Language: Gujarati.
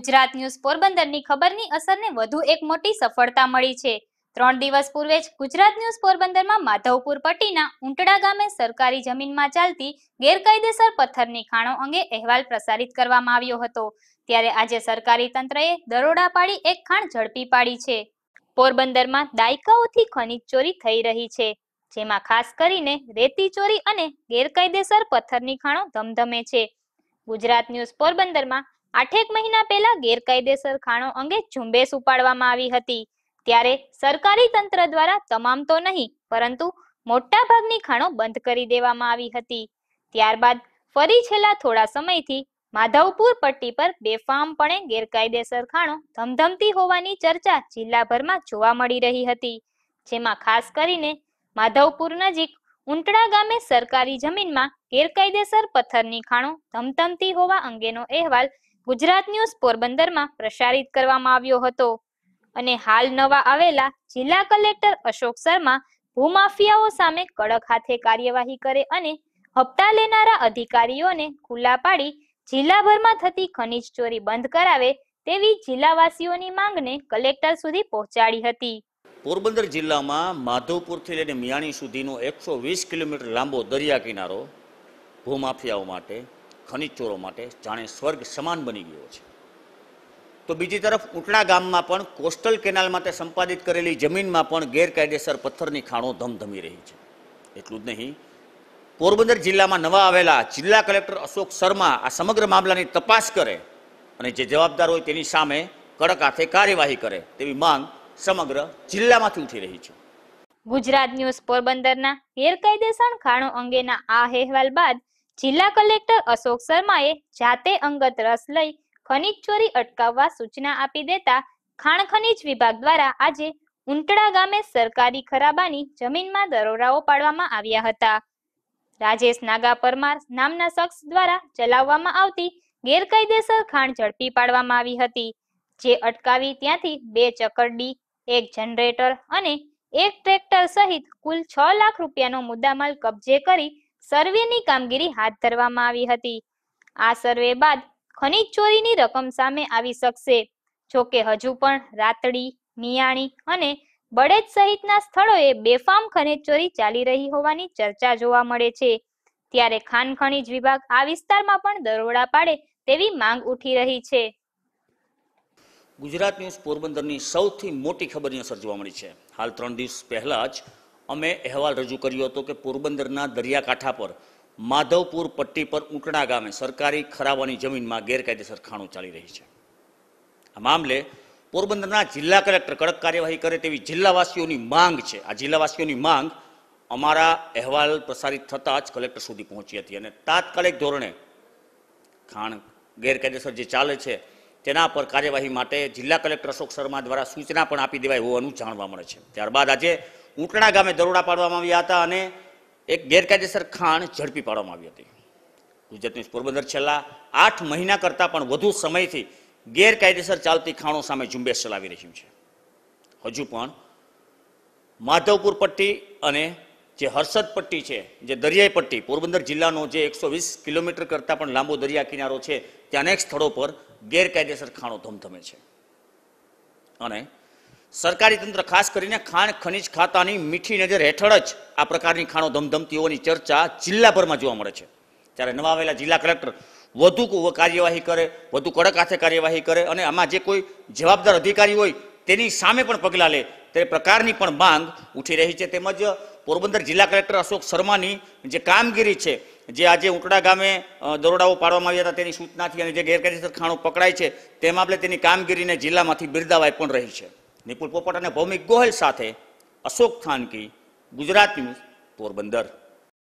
ગુજરાત ન્યૂઝ પોરબંદરની ખબરની અસરને વધુ એક મોટી સફળતા મળી છે ત્રણ દિવસ પૂર્વે જ ગુજરાત ન્યૂઝ પોરબંદરમાં માધવપુર પટ્ટીના ઉંટડા ગામે સરકારી જમીનમાં ચાલતી ગેરકાયદેસર પથ્થરની ખાણો અંગે અહેવાલ પ્રસારિત કરવામાં આવ્યો હતો ત્યારે આજે સરકારી તંત્રએ દરોડા પાડી એક ખાણ ઝડપી પાડી છે પોરબંદરમાં દાયકાઓથી ખનિજ ચોરી થઈ રહી છે જેમાં ખાસ કરીને રેતી ચોરી અને ગેરકાયદેસર પથ્થરની ખાણો ધમધમે છે ગુજરાત ન્યૂઝ પોરબંદરમાં આઠેક મહિના પહેલા ગેરકાયદેસર ખાણો અંગે ઝુંબેશ ઉપાડવામાં આવી હતી ત્યારે સરકારી તંત્ર દ્વારા તમામ તો નહીં પરંતુ મોટાભાગની ખાણો બંધ કરી દેવામાં આવી હતી ત્યારબાદ ફરી છેલ્લા થોડા સમયથી માધવપુર પટ્ટી પર બેફામપણે ગેરકાયદેસર ખાણો ધમધમતી હોવાની ચર્ચા જિલ્લાભરમાં જોવા મળી રહી હતી જેમાં ખાસ કરીને માધવપુર નજીક ઉંટડા ગામે સરકારી જમીનમાં ગેરકાયદેસર પથ્થરની ખાણો ધમધમતી હોવા અંગેનો અહેવાલ ગુજરાત ન્યૂઝ પોરબંદરમાં પ્રસારિત કરવામાં આવ્યો હતો અને હાલ નવા આવેલા જિલ્લા કલેક્ટર અશોક શર્મા ભૂમાફિયાઓ સામે કડક હાથે કાર્યવાહી કરે અને હપ્તા લેનારા અધિકારીઓને ખુલ્લા પાડી જિલ્લાભરમાં થતી ખનીજ ચોરી બંધ કરાવે તેવી જિલ્લાવાસીઓની માંગને કલેક્ટર સુધી પહોંચાડી હતી પોરબંદર જિલ્લામાં માધવપુરથી લઈને મિયાણી સુધીનો એકસો વીસ કિલોમીટર લાંબો દરિયા કિનારો ભૂમાફિયાઓ માટે ખનિજ ચોરો માટે જાણે સ્વર્ગ સમાન બની ગયો છે તો બીજી તરફ ઉટડા ગામમાં પણ કોસ્ટલ કેનાલ માટે સંપાદિત કરેલી જમીનમાં પણ ગેરકાયદેસર પથ્થરની ખાણો ધમધમી રહી છે એટલું જ નહીં પોરબંદર જિલ્લામાં નવા આવેલા જિલ્લા કલેક્ટર અશોક શર્મા આ સમગ્ર મામલાની તપાસ કરે અને જે જવાબદાર હોય તેની સામે કડક હાથે કાર્યવાહી કરે તેવી માંગ સમગ્ર જિલ્લામાંથી ઉઠી રહી છે ગુજરાત ન્યૂઝ પોરબંદરના ગેરકાયદેસર ખાણો અંગેના આ અહેવાલ બાદ જિલ્લા કલેક્ટર અશોક શર્માએ જાતે અંગત રસ લઈ ખનીજ ચોરી અટકાવવા સૂચના આપી દેતા ખાણ ખનીજ વિભાગ દ્વારા આજે ઉંટડા ગામે સરકારી ખરાબાની જમીનમાં દરોરાઓ પાડવામાં આવ્યા હતા રાજેશ નાગા પરમાર નામના શખ્સ દ્વારા ચલાવવામાં આવતી ગેરકાયદેસર ખાણ ઝડપી પાડવામાં આવી હતી જે અટકાવી ત્યાંથી બે ચકરડી એક જનરેટર અને એક ટ્રેક્ટર સહિત કુલ છ લાખ રૂપિયાનો મુદ્દામાલ કબજે કરી સર્વેની કામગીરી હાથ ધરવામાં આવી હતી આ સર્વે બાદ ખનિજ ચોરીની રકમ સામે આવી શકશે જો કે હજુ પણ રાતડી મિયાણી અને બળેજ સહિતના સ્થળોએ બેફામ ખનિજ ચોરી ચાલી રહી હોવાની ચર્ચા જોવા મળે છે ત્યારે ખાન ખનિજ વિભાગ આ વિસ્તારમાં પણ દરોડા પાડે તેવી માંગ ઉઠી રહી છે ગુજરાત ન્યૂઝ પોરબંદરની સૌથી મોટી ખબરની અસર જોવા મળી છે હાલ ત્રણ દિવસ પહેલા જ અમે અહેવાલ રજૂ કર્યો હતો કે પોરબંદરના દરિયાકાંઠા પર માધવપુર પટ્ટી પર ઉંટણા ગામે સરકારી ખરાવાની જમીનમાં ગેરકાયદેસર ખાણો ચાલી રહી છે આ મામલે પોરબંદરના જિલ્લા કલેક્ટર કડક કાર્યવાહી કરે તેવી જિલ્લાવાસીઓની માંગ છે આ જિલ્લાવાસીઓની માંગ અમારા અહેવાલ પ્રસારિત થતાં જ કલેક્ટર સુધી પહોંચી હતી અને તાત્કાલિક ધોરણે ખાણ ગેરકાયદેસર જે ચાલે છે તેના પર કાર્યવાહી માટે જિલ્લા કલેક્ટર અશોક શર્મા દ્વારા સૂચના પણ આપી દેવાય હોવાનું જાણવા મળે છે ત્યારબાદ આજે ઊંટણા ગામે દરોડા પાડવામાં આવ્યા હતા અને એક ગેરકાયદેસર ખાણ ઝડપી પાડવામાં આવી હતી ગુજરાતની પોરબંદર છેલ્લા આઠ મહિના કરતાં પણ વધુ સમયથી ગેરકાયદેસર ચાલતી ખાણો સામે ઝુંબેશ ચલાવી રહ્યું છે હજુ પણ માધવપુર પટ્ટી અને જે હર્ષદ પટ્ટી છે જે દરિયાઈ પટ્ટી પોરબંદર જિલ્લાનો જે એકસો વીસ કિલોમીટર કરતાં પણ લાંબો દરિયા કિનારો છે ત્યાં અનેક સ્થળો પર ગેરકાયદેસર ખાણો ધમધમે છે અને સરકારી તંત્ર ખાસ કરીને ખાણ ખનિજ ખાતાની મીઠી નજર હેઠળ જ આ પ્રકારની ખાણો ધમધમતીઓની ચર્ચા જિલ્લાભરમાં જોવા મળે છે ત્યારે નવા આવેલા જિલ્લા કલેક્ટર વધુ કાર્યવાહી કરે વધુ કડક હાથે કાર્યવાહી કરે અને આમાં જે કોઈ જવાબદાર અધિકારી હોય તેની સામે પણ પગલાં લે તે પ્રકારની પણ માંગ ઉઠી રહી છે તેમજ પોરબંદર જિલ્લા કલેક્ટર અશોક શર્માની જે કામગીરી છે જે આજે ઉકડા ગામે દરોડાઓ પાડવામાં આવ્યા હતા તેની સૂચનાથી અને જે ગેરકાયદેસર ખાણો પકડાય છે તે મામલે તેની કામગીરીને જિલ્લામાંથી બિરદાવાય પણ રહી છે નિપુલ પોપટ અને ભૌમિક ગોહિલ સાથે અશોક થાનકી ગુજરાત ન્યૂઝ પોરબંદર